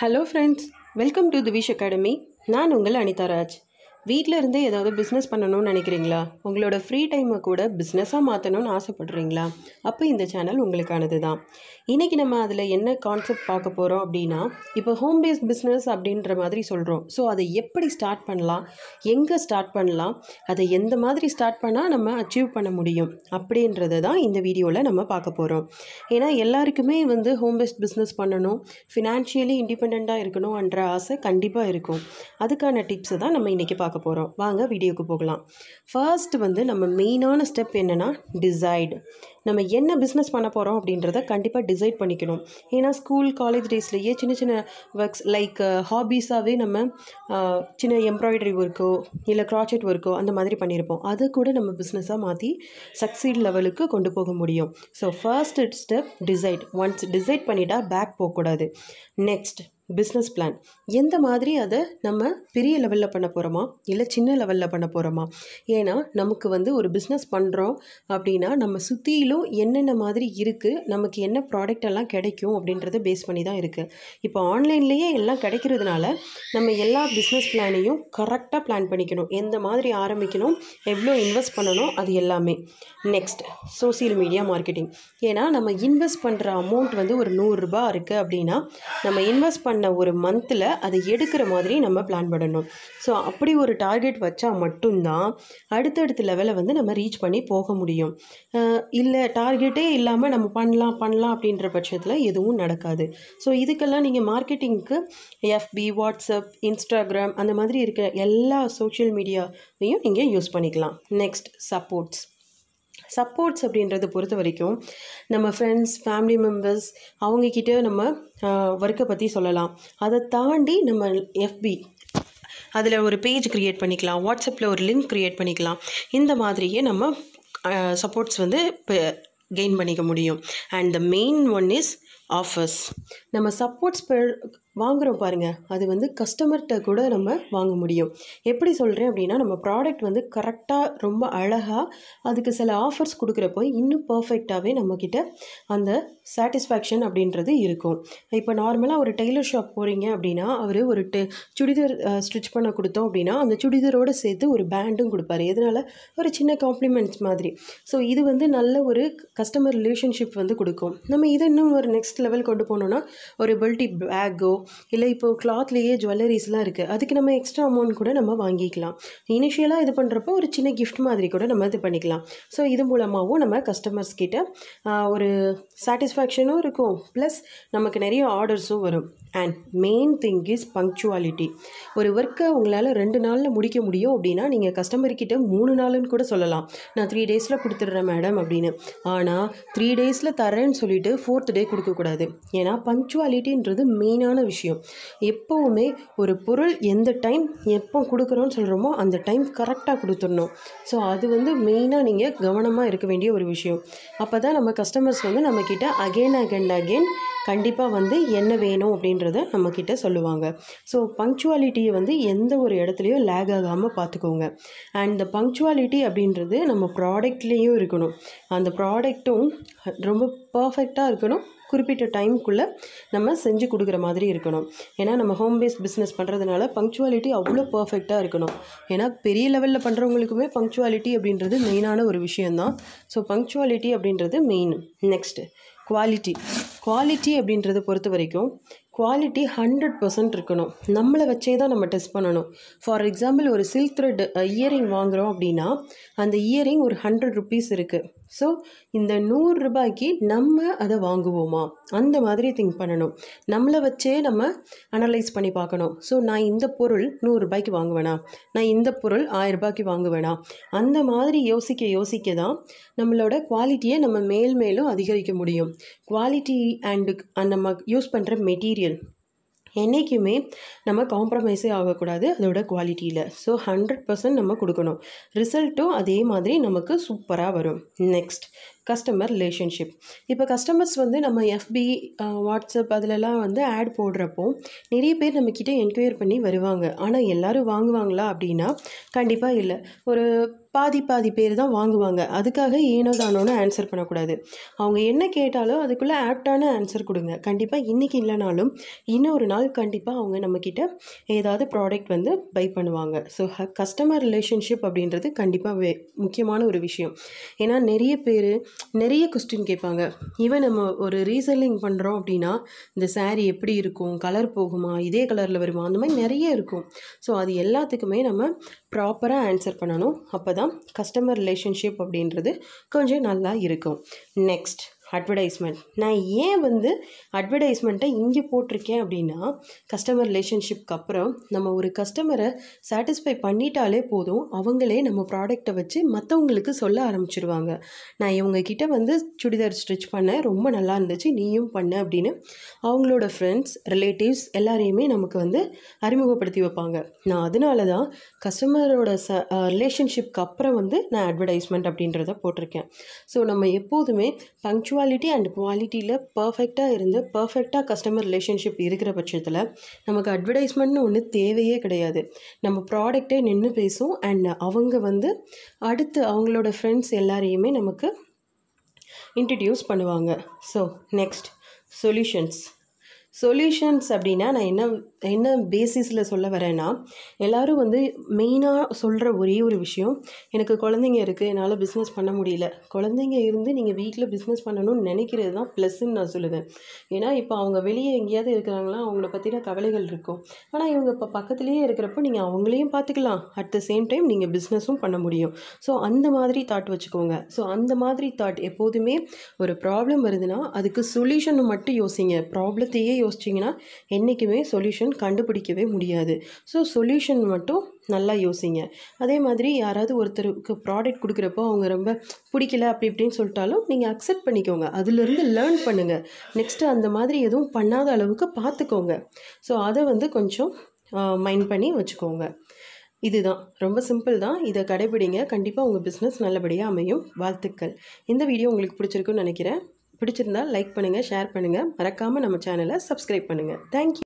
hello friends welcome to the Wish Academy நான் உங்கள் அனிதா ராஜ் வீட்டில் இருந்தே ஏதாவது பிஸ்னஸ் பண்ணணும்னு நினைக்கிறீங்களா உங்களோட ஃப்ரீ டைமை கூட பிஸ்னஸாக மாற்றணும்னு ஆசைப்படுறீங்களா அப்போ இந்த சேனல் உங்களுக்கானது தான் இன்றைக்கி நம்ம அதில் என்ன கான்செப்ட் பார்க்க போகிறோம் அப்படின்னா இப்போ ஹோம் பேஸ்ட் பிஸ்னஸ் அப்படின்ற மாதிரி சொல்கிறோம் ஸோ அதை எப்படி ஸ்டார்ட் பண்ணலாம் எங்கே ஸ்டார்ட் பண்ணலாம் அதை எந்த மாதிரி ஸ்டார்ட் பண்ணால் நம்ம அச்சீவ் பண்ண முடியும் அப்படின்றத தான் இந்த வீடியோவில் நம்ம பார்க்க போகிறோம் ஏன்னா எல்லாருக்குமே வந்து ஹோம் பேஸ்ட் பிஸ்னஸ் பண்ணணும் ஃபினான்ஷியலி இண்டிபெண்ட்டாக இருக்கணும்ன்ற ஆசை கண்டிப்பாக இருக்கும் அதுக்கான டிப்ஸை தான் நம்ம இன்றைக்கி பார்க்க போகிறோம் வாங்க வீடியோக்கு போகலாம் ஃபர்ஸ்ட் வந்து நம்ம மெயினான ஸ்டெப் என்னென்னா டிசைடு நம்ம என்ன பிஸ்னஸ் பண்ண போகிறோம் அப்படின்றத கண்டிப்பாக டிசைட் பண்ணிக்கணும் ஏன்னா ஸ்கூல் காலேஜ் டேஸ்லேயே சின்ன சின்ன ஒர்க்ஸ் லைக் ஹாபீஸாகவே நம்ம uh, சின்ன எம்ப்ராய்டரி ஒர்க்கோ இல்லை க்ராச்செட் ஒர்க்கோ அந்த மாதிரி பண்ணியிருப்போம் அதை கூட நம்ம பிஸ்னஸாக மாற்றி சக்சீட் லெவலுக்கு கொண்டு போக முடியும் so first step decide once decide பண்ணிட்டால் பேக் போகக்கூடாது நெக்ஸ்ட் பிஸ்னஸ் பிளான் எந்த மாதிரி அதை நம்ம பெரிய லெவலில் பண்ண போகிறோமா இல்லை சின்ன லெவலில் பண்ண போகிறோமா ஏன்னா நமக்கு வந்து ஒரு பிஸ்னஸ் பண்ணுறோம் அப்படின்னா நம்ம சுற்றியிலும் இன்னும் என்னென்ன மாதிரி இருக்குது நமக்கு என்ன ப்ராடக்ட் எல்லாம் கிடைக்கும் அப்படின்றத பேஸ் பண்ணி தான் இருக்குது இப்போ ஆன்லைன்லேயே எல்லாம் கிடைக்கிறதுனால நம்ம எல்லா பிஸ்னஸ் பிளானையும் கரெக்டாக பிளான் பண்ணிக்கணும் எந்த மாதிரி ஆரம்பிக்கணும் எவ்வளோ இன்வெஸ்ட் பண்ணணும் அது எல்லாமே நெக்ஸ்ட் சோசியல் மீடியா மார்க்கெட்டிங் ஏன்னா நம்ம இன்வெஸ்ட் பண்ணுற அமௌண்ட் வந்து ஒரு நூறுரூபா இருக்குது அப்படின்னா நம்ம இன்வெஸ்ட் பண்ண ஒரு மந்தில் அதை எடுக்கிற மாதிரி நம்ம பிளான் பண்ணணும் ஸோ அப்படி ஒரு டார்கெட் வச்சால் மட்டும்தான் அடுத்தடுத்த லெவலை வந்து நம்ம ரீச் பண்ணி போக முடியும் இல்லை டார்கெட்டே இல்லாமல் நம்ம பண்ணலாம் பண்ணலாம் அப்படின்ற பட்சத்தில் எதுவும் நடக்காது ஸோ இதுக்கெல்லாம் நீங்கள் மார்க்கெட்டிங்க்கு எஃபி வாட்ஸ்அப் இன்ஸ்டாகிராம் அந்த மாதிரி இருக்கிற எல்லா சோஷியல் மீடியாவையும் நீங்கள் யூஸ் பண்ணிக்கலாம் நெக்ஸ்ட் சப்போர்ட்ஸ் சப்போர்ட்ஸ் அப்படின்றத பொறுத்த வரைக்கும் நம்ம ஃப்ரெண்ட்ஸ் ஃபேமிலி மெம்பர்ஸ் அவங்கக்கிட்ட நம்ம ஒர்க்கை பற்றி சொல்லலாம் அதை தாண்டி நம்ம எஃபி அதில் ஒரு பேஜ் க்ரியேட் பண்ணிக்கலாம் வாட்ஸ்அப்பில் ஒரு லிங்க் க்ரியேட் பண்ணிக்கலாம் இந்த மாதிரியே நம்ம சப்போர்ட்ஸ் வந்து கெயின் பண்ணிக்க முடியும் and the main one is offers நம்ம சப்போர்ட்ஸ் வாங்குகிறோம் பாருங்கள் அது வந்து கஸ்டமர்கிட்ட கூட நம்ம வாங்க முடியும் எப்படி சொல்கிறேன் அப்படின்னா நம்ம ப்ராடக்ட் வந்து கரெக்டாக ரொம்ப அழகாக அதுக்கு சில ஆஃபர்ஸ் கொடுக்குறப்போ இன்னும் பர்ஃபெக்டாகவே நம்மக்கிட்ட அந்த சாட்டிஸ்ஃபேக்ஷன் அப்படின்றது இருக்கும் இப்போ நார்மலாக ஒரு டெய்லர் ஷாப் போகிறீங்க அப்படின்னா அவர் ஒரு டெ சுடிதார் ஸ்டிச் பண்ண கொடுத்தோம் அப்படின்னா அந்த சுடிதரோடு சேர்த்து ஒரு பேண்டும் கொடுப்பாரு எதனால் ஒரு சின்ன காம்ப்ளிமெண்ட்ஸ் மாதிரி ஸோ இது வந்து நல்ல ஒரு கஸ்டமர் ரிலேஷன்ஷிப் வந்து கொடுக்கும் நம்ம இதை இன்னும் ஒரு நெக்ஸ்ட் லெவல் கொண்டு போனோம்னா ஒரு பெல்ட்டி பேக்கோ இல்லை இப்போது கிளாத்லேயே ஜுவல்லரிஸ்லாம் இருக்குது அதுக்கு நம்ம எக்ஸ்ட்ரா அமௌண்ட் கூட நம்ம வாங்கிக்கலாம் இனிஷியலாக இது பண்ணுறப்போ ஒரு சின்ன கிஃப்ட் மாதிரி கூட நம்ம இது பண்ணிக்கலாம் ஸோ இது மூலமாகவும் நம்ம கஸ்டமர்ஸ் கிட்ட ஒரு சாட்டிஸ்ஃபேக்ஷனும் இருக்கும் ப்ளஸ் நமக்கு நிறைய ஆர்டர்ஸும் வரும் and main thing is punctuality ஒரு ஒர்க்கை உங்களால் ரெண்டு நாளில் முடிக்க முடியும் அப்படின்னா நீங்கள் கஸ்டமர்கிட்ட மூணு நாளுன்னு கூட சொல்லலாம் நான் த்ரீ டேஸில் கொடுத்துட்றேன் மேடம் அப்படின்னு ஆனால் த்ரீ டேஸில் தரேன்னு சொல்லிட்டு ஃபோர்த் டே கொடுக்கக்கூடாது ஏன்னா பங்க்சுவாலிட்டின்றது மெயினான விஷயம் எப்போவுமே ஒரு பொருள் எந்த டைம் எப்போ கொடுக்குறோன்னு சொல்கிறோமோ அந்த டைம் கரெக்டாக கொடுத்துடணும் ஸோ அது வந்து மெயினாக நீங்கள் கவனமாக இருக்க வேண்டிய ஒரு விஷயம் அப்போ தான் நம்ம கஸ்டமர்ஸ் வந்து நம்மக்கிட்ட அகெயின் அகெண்ட் அகெயின் கண்டிப்பாக வந்து என்ன வேணும் அப்படின்னு அப்படின்றத நம்மக்கிட்ட சொல்லுவாங்க ஸோ பங்க்சுவாலிட்டியை வந்து எந்த ஒரு இடத்துலையும் லேக் ஆகாமல் பார்த்துக்கோங்க அண்ட் இந்த பங்க்சுவாலிட்டி அப்படின்றது நம்ம ப்ராடக்ட்லேயும் இருக்கணும் அந்த ப்ராடக்ட்டும் ரொம்ப பர்ஃபெக்டாக இருக்கணும் குறிப்பிட்ட டைமுக்குள்ளே நம்ம செஞ்சு கொடுக்குற மாதிரி இருக்கணும் ஏன்னா நம்ம ஹோம் பேஸ் பிஸ்னஸ் பண்ணுறதுனால பங்க்சுவாலிட்டி அவ்வளோ பர்ஃபெக்டாக இருக்கணும் ஏன்னா பெரிய லெவலில் பண்ணுறவங்களுக்குமே பங்க்சுவாலிட்டி அப்படின்றது மெயினான ஒரு விஷயந்தான் ஸோ பங்க்சுவாலிட்டி அப்படின்றது மெயின் நெக்ஸ்ட்டு குவாலிட்டி குவாலிட்டி அப்படின்றத பொறுத்த வரைக்கும் குவாலிட்டி ஹண்ட்ரட் பர்சன்ட் இருக்கணும் நம்மளை வச்சே தான் நம்ம டெஸ்ட் பண்ணணும் ஃபார் எக்ஸாம்பிள் ஒரு சில்க் த்ரெட் இயரிங் வாங்குகிறோம் அப்படின்னா அந்த இயரிங் ஒரு ஹண்ட்ரட் ருப்பீஸ் இருக்குது ஸோ இந்த நூறுரூபாய்க்கு நம்ம அதை வாங்குவோமா அந்த மாதிரி திங்க் பண்ணணும் நம்மளை வச்சே நம்ம அனலைஸ் பண்ணி பார்க்கணும் ஸோ நான் இந்த பொருள் நூறுரூபாய்க்கு வாங்குவேனா நான் இந்த பொருள் ஆயிரரூபாய்க்கு வாங்குவேனா அந்த மாதிரி யோசிக்க யோசிக்க தான் நம்மளோட குவாலிட்டியை நம்ம மேல் மேலும் அதிகரிக்க முடியும் குவாலிட்டி அண்டு நம்ம யூஸ் பண்ணுற மெட்டீரியல் என்றைக்குமே நம்ம காம்ப்ரமைஸே ஆகக்கூடாது அதோட குவாலிட்டியில் ஸோ ஹண்ட்ரட் பர்சன்ட் நம்ம கொடுக்கணும் ரிசல்ட்டும் அதே மாதிரி நமக்கு சூப்பராக வரும் நெக்ஸ்ட் கஸ்டமர் ரிலேஷன்ஷிப் இப்போ கஸ்டமர்ஸ் வந்து நம்ம எஃபி வாட்ஸ்அப் அதிலலாம் வந்து ஆட் போடுறப்போ நிறைய பேர் நம்மக்கிட்ட என்கொயர் பண்ணி வருவாங்க ஆனால் எல்லோரும் வாங்குவாங்களா அப்படின்னா கண்டிப்பாக இல்லை ஒரு பாதி பாதி பேர் தான் வாங்குவாங்க அதுக்காக ஏனோ தானோன்னு ஆன்சர் பண்ணக்கூடாது அவங்க என்ன கேட்டாலும் அதுக்குள்ளே ஆப்டான ஆன்சர் கொடுங்க கண்டிப்பாக இன்றைக்கி இல்லைனாலும் இன்னொரு நாள் கண்டிப்பாக அவங்க நம்மக்கிட்ட ஏதாவது ப்ராடக்ட் வந்து பை பண்ணுவாங்க ஸோ கஸ்டமர் ரிலேஷன்ஷிப் அப்படின்றது கண்டிப்பாக வே முக்கியமான ஒரு விஷயம் ஏன்னா நிறைய பேர் நிறைய கொஸ்டின் கேட்பாங்க ஈவன் நம்ம ஒரு ரீசெல்லிங் பண்ணுறோம் அப்படின்னா இந்த சாரீ எப்படி இருக்கும் கலர் போகுமா இதே கலரில் வருமா அந்த மாதிரி நிறைய இருக்கும் ஸோ அது எல்லாத்துக்குமே நம்ம ப்ராப்பராக ஆன்சர் பண்ணணும் அப்போ தான் கஸ்டமர் ரிலேஷன்ஷிப் அப்படின்றது கொஞ்சம் நல்லா இருக்கும் நெக்ஸ்ட் அட்வர்டைஸ்மெண்ட் நான் ஏன் வந்து அட்வர்டைஸ்மெண்ட்டை இங்கே போட்டிருக்கேன் அப்படின்னா கஸ்டமர் ரிலேஷன்ஷிப்க்கு அப்புறம் நம்ம ஒரு கஸ்டமரை சாட்டிஸ்ஃபை பண்ணிட்டாலே போதும் அவங்களே நம்ம ப்ராடக்டை வச்சு மற்றவங்களுக்கு சொல்ல ஆரம்பிச்சிருவாங்க நான் இவங்கக்கிட்ட வந்து சுடிதார் ஸ்டிச் பண்ணேன் ரொம்ப நல்லா இருந்துச்சு நீயும் பண்ண அப்படின்னு அவங்களோட ஃப்ரெண்ட்ஸ் ரிலேட்டிவ்ஸ் எல்லாரையுமே நமக்கு வந்து அறிமுகப்படுத்தி வைப்பாங்க நான் அதனால தான் கஸ்டமரோட ச ரிலேஷன்ஷிப்க்கு அப்புறம் வந்து நான் அட்வர்டைஸ்மெண்ட் அப்படின்றத போட்டிருக்கேன் ஸோ நம்ம எப்போதுமே பங்க்சுவல் இன்டிவிஜுவாலிட்டி அண்ட் குவாலிட்டியில் பர்ஃபெக்டாக இருந்து பர்ஃபெக்டாக கஸ்டமர் ரிலேஷன்ஷிப் இருக்கிற பட்சத்தில் நமக்கு அட்வர்டைஸ்மெண்ட்னு ஒன்று தேவையே கிடையாது நம்ம ப்ராடக்டே நின்று பேசும் அண்ட் அவங்க வந்து அடுத்து அவங்களோட ஃப்ரெண்ட்ஸ் எல்லாரையுமே நமக்கு இன்ட்ரடியூஸ் பண்ணுவாங்க ஸோ நெக்ஸ்ட் சொல்யூஷன்ஸ் சொல்யூஷன்ஸ் அப்படின்னா நான் என்ன என்ன பேசிஸில் சொல்ல வரேன்னா எல்லோரும் வந்து மெயினாக சொல்கிற ஒரே ஒரு விஷயம் எனக்கு குழந்தைங்க இருக்குது என்னால் பிஸ்னஸ் பண்ண முடியல குழந்தைங்க இருந்து நீங்கள் வீட்டில் பிஸ்னஸ் பண்ணணும்னு நினைக்கிறது தான் ப்ளஸ்ன்னு நான் சொல்லுவேன் ஏன்னா இப்போ அவங்க வெளியே எங்கேயாவது இருக்கிறாங்களா அவங்கள பற்றின கவலைகள் இருக்கும் ஆனால் இவங்க இப்போ பக்கத்துலேயே இருக்கிறப்போ நீங்கள் அவங்களையும் பார்த்துக்கலாம் அட் த சேம் டைம் நீங்கள் பிஸ்னஸும் பண்ண முடியும் ஸோ அந்த மாதிரி தாட் வச்சுக்கோங்க ஸோ அந்த மாதிரி தாட் எப்போதுமே ஒரு ப்ராப்ளம் வருதுன்னா அதுக்கு சொல்யூஷன் மட்டும் யோசிங்க ப்ராப்ளத்தையே யோ யோசிச்சிங்கன்னா என்றைக்குமே சொல்யூஷன் கண்டுபிடிக்கவே முடியாது ஸோ சொல்யூஷன் மட்டும் நல்லா யோசிங்க அதே மாதிரி யாராவது ஒருத்தருக்கு ப்ராடக்ட் கொடுக்குறப்போ அவங்க ரொம்ப பிடிக்கல அப்படி இப்படின்னு சொல்லிட்டாலும் நீங்கள் அக்செப்ட் பண்ணிக்கோங்க அதுலேருந்து லேர்ன் பண்ணுங்கள் நெக்ஸ்ட்டு அந்த மாதிரி எதுவும் பண்ணாத அளவுக்கு பார்த்துக்கோங்க ஸோ அதை வந்து கொஞ்சம் மைண்ட் பண்ணி வச்சுக்கோங்க இதுதான் ரொம்ப சிம்பிள் தான் இதை கடைபிடிங்க கண்டிப்பாக உங்கள் பிஸ்னஸ் நல்லபடியாக அமையும் வாழ்த்துக்கள் இந்த வீடியோ உங்களுக்கு பிடிச்சிருக்குன்னு நினைக்கிறேன் பிடிச்சிருந்தால் லைக் பண்ணுங்கள் ஷேர் பண்ணுங்கள் மறக்காமல் நம்ம சேனலை சப்ஸ்கிரைப் பண்ணுங்கள் தேங்க்யூ